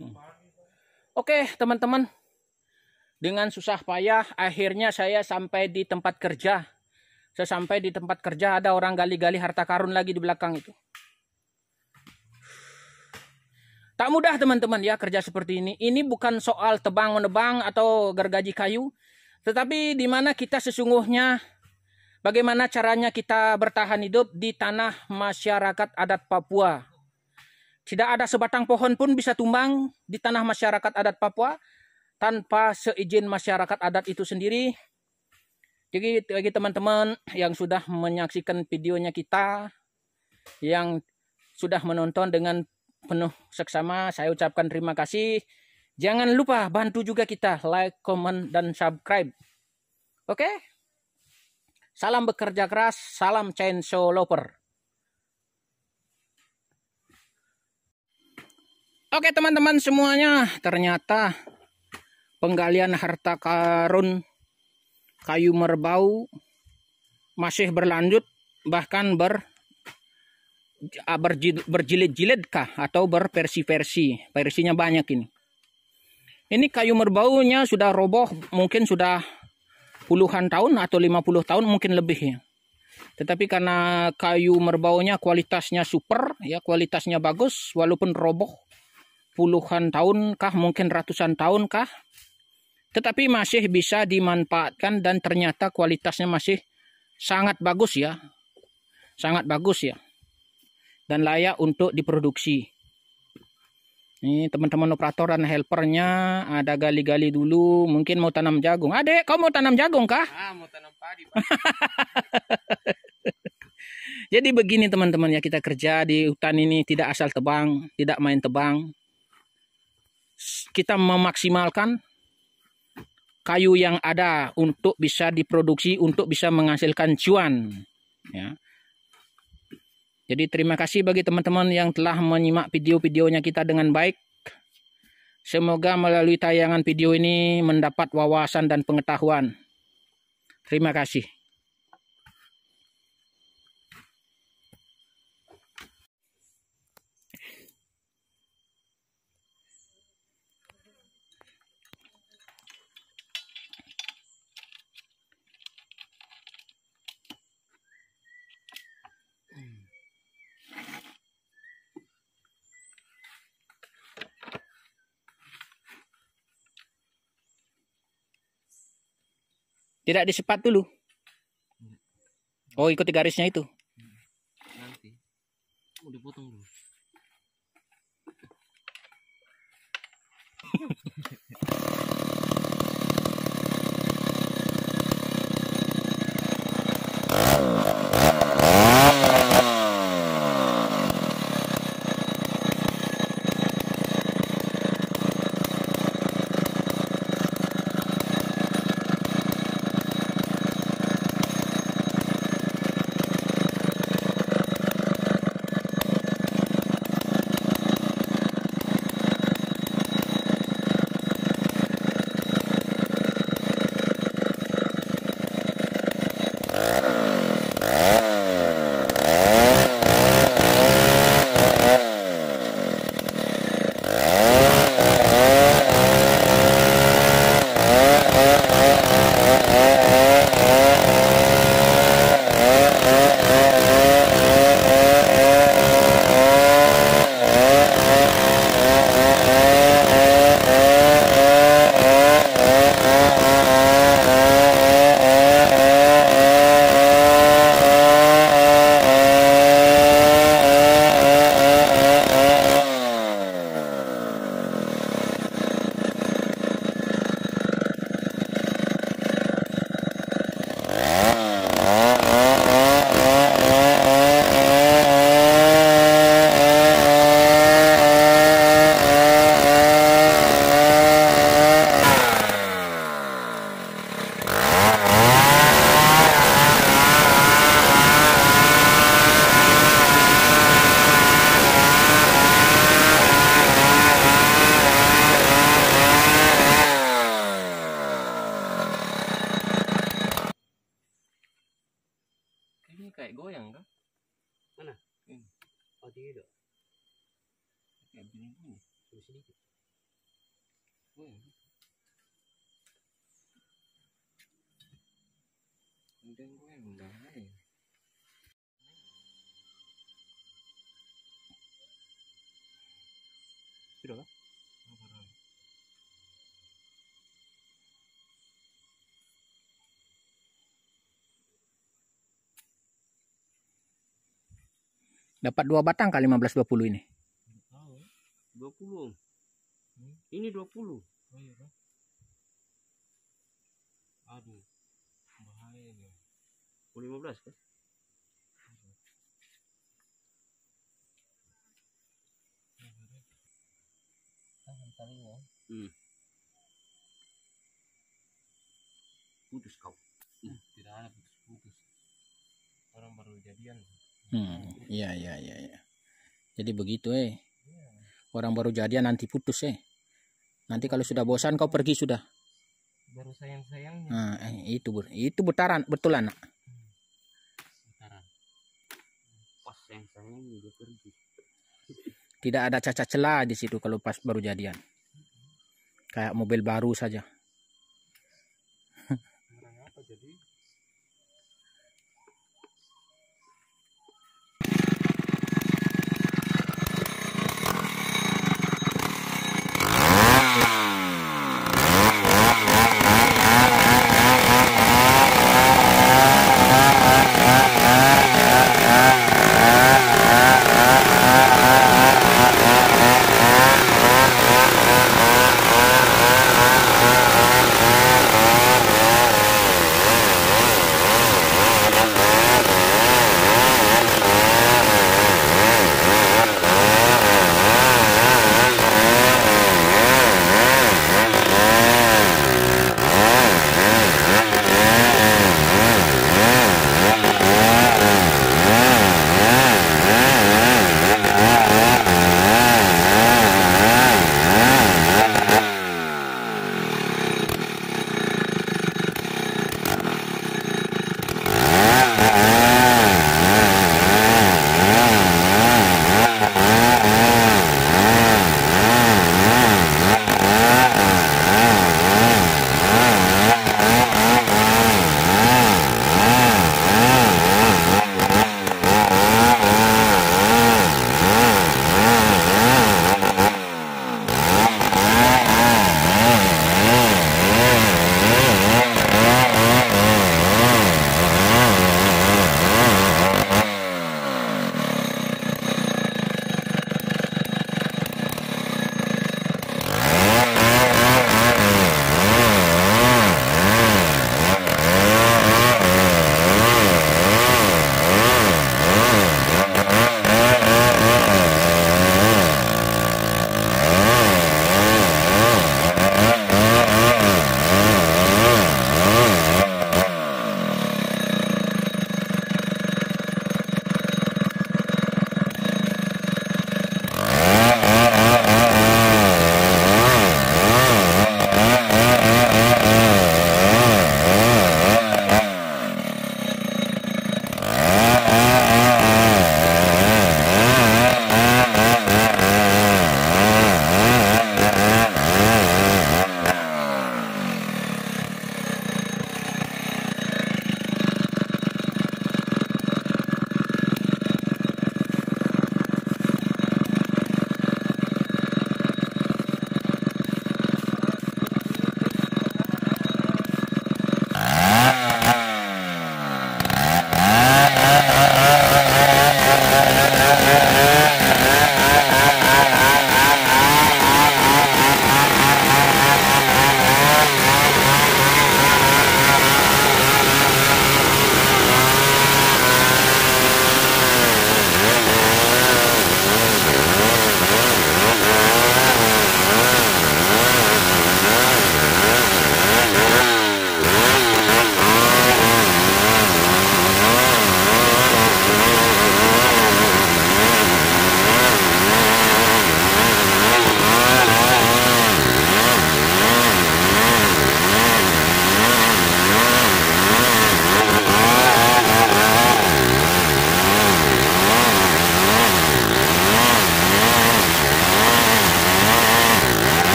Oke Oke, teman-teman. Dengan susah payah akhirnya saya sampai di tempat kerja. Saya sampai di tempat kerja ada orang gali-gali harta karun lagi di belakang itu. Tak mudah teman-teman ya kerja seperti ini. Ini bukan soal tebang menebang atau gergaji kayu, tetapi di mana kita sesungguhnya bagaimana caranya kita bertahan hidup di tanah masyarakat adat Papua. Tidak ada sebatang pohon pun bisa tumbang di tanah masyarakat adat Papua tanpa seizin masyarakat adat itu sendiri. Jadi bagi teman-teman yang sudah menyaksikan videonya kita, yang sudah menonton dengan penuh seksama, saya ucapkan terima kasih. Jangan lupa bantu juga kita like, comment, dan subscribe. Oke? Okay? Salam bekerja keras, salam chainsaw Lover. Oke teman-teman semuanya, ternyata penggalian harta karun kayu merbau masih berlanjut bahkan ber ah, berjilid-jilid kah atau berversi-versi. Versinya banyak ini. Ini kayu merbaunya sudah roboh mungkin sudah puluhan tahun atau 50 tahun mungkin lebih ya. Tetapi karena kayu merbaunya kualitasnya super ya kualitasnya bagus walaupun roboh puluhan tahun kah, mungkin ratusan tahun kah. Tetapi masih bisa dimanfaatkan dan ternyata kualitasnya masih sangat bagus ya. Sangat bagus ya. Dan layak untuk diproduksi. Ini teman-teman operator dan helpernya ada gali-gali dulu, mungkin mau tanam jagung. Adek, kau mau tanam jagung kah? Ah, mau tanam padi. Jadi begini teman-teman ya kita kerja di hutan ini tidak asal tebang, tidak main tebang kita memaksimalkan kayu yang ada untuk bisa diproduksi untuk bisa menghasilkan cuan ya. Jadi terima kasih bagi teman-teman yang telah menyimak video-videonya kita dengan baik. Semoga melalui tayangan video ini mendapat wawasan dan pengetahuan. Terima kasih. Tidak di sepat dulu. Oh, ikuti garisnya itu. Nanti. Oh, dipotong dulu. 들어가? Dapat dua batang kali 15 20 ini. 20. Hmm? Ini 20. Iya, Aduh. Bahaya ini. 15 kan? kalinya hmm. putus kau hmm. tidak ada putus putus orang baru jadian hmm. iya iya iya ya. jadi begitu eh ya. orang baru jadian nanti putus eh nanti kalau sudah bosan kau pergi sudah baru sayang sayangnya nah, eh, itu itu betaran betul anak tidak ada cacat celah di situ kalau pas baru jadian kayak mobil baru saja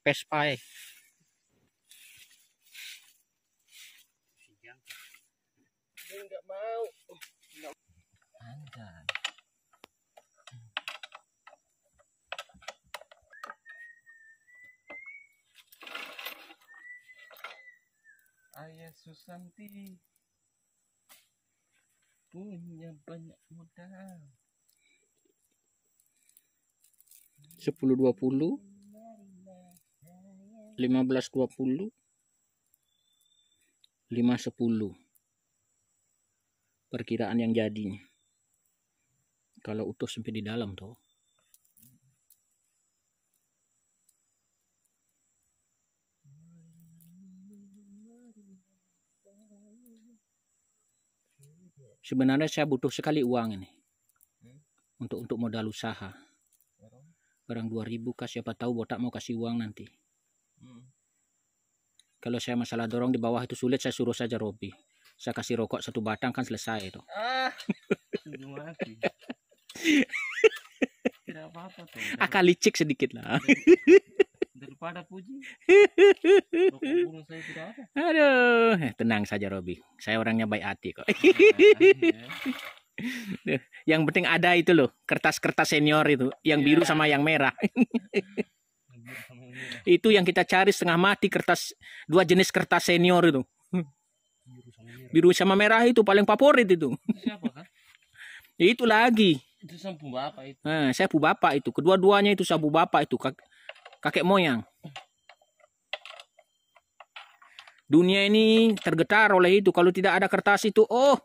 Vespa eh. Enggak Ayah Susanti punya banyak modal. 10 20 1520 510 perkiraan yang jadinya kalau utuh sampai di dalam tuh sebenarnya saya butuh sekali uang ini untuk untuk modal usaha barang 2000 kah siapa tahu botak mau kasih uang nanti kalau saya masalah dorong di bawah itu sulit, saya suruh saja Robi. Saya kasih rokok satu batang kan selesai itu. Ah, Tidak apa-apa tuh. licik sedikit lah. Daripada puji. Burung saya Aduh, eh, tenang saja Robi. Saya orangnya baik hati kok. Ah, iya, iya. yang penting ada itu loh kertas-kertas senior itu yang iya. biru sama yang merah Itu yang kita cari setengah mati kertas dua jenis kertas senior itu. Biru sama merah itu paling favorit itu. Siapa itu lagi. Itu sabu bapak itu. Nah, eh, bu bapak itu. Kedua-duanya itu sabu bapak itu kakek moyang. Dunia ini tergetar oleh itu. Kalau tidak ada kertas itu, oh,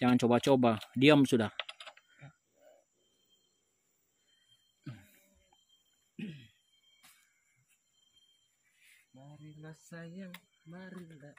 jangan coba-coba. Diam sudah. sayang Marinda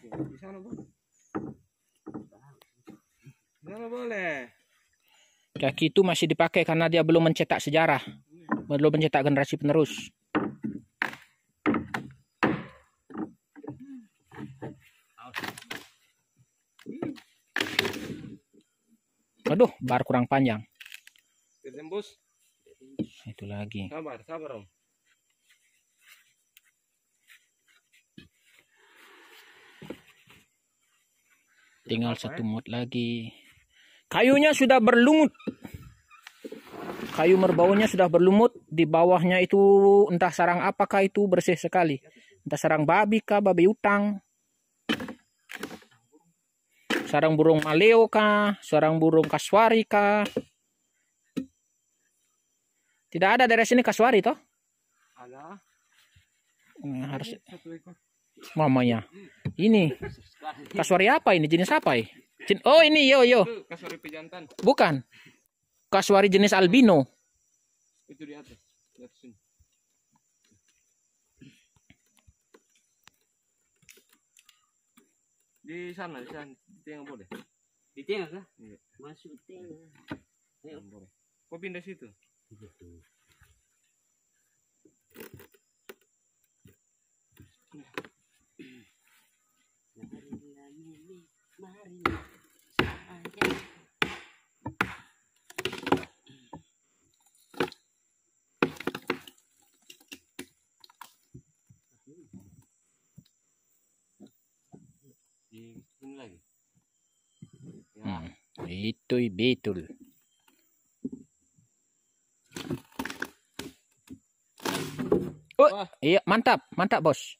Di sana Kaki itu masih dipakai karena dia belum mencetak sejarah. Belum mencetak generasi penerus. Aduh, bar kurang panjang. Itu lagi. Sabar, sabar, Om. tinggal eh? satu mut lagi kayunya sudah berlumut kayu merbaunya sudah berlumut di bawahnya itu entah sarang apakah itu bersih sekali entah sarang babi kah babi utang sarang burung maleo kah sarang burung kaswari kah tidak ada dari sini kaswari toh ada nah, harus mamanya ini kasuari apa ini jenis apa ya oh ini yo yo kasuari pejantan bukan kasuari jenis albino itu di atas di atas sini di sana di sana di tengah boleh di tengah kah iya. masuk tengah Ayo. kok pindah situ iya, Thank ini lagi hmm. betul Oh, iya mantap, mantap bos.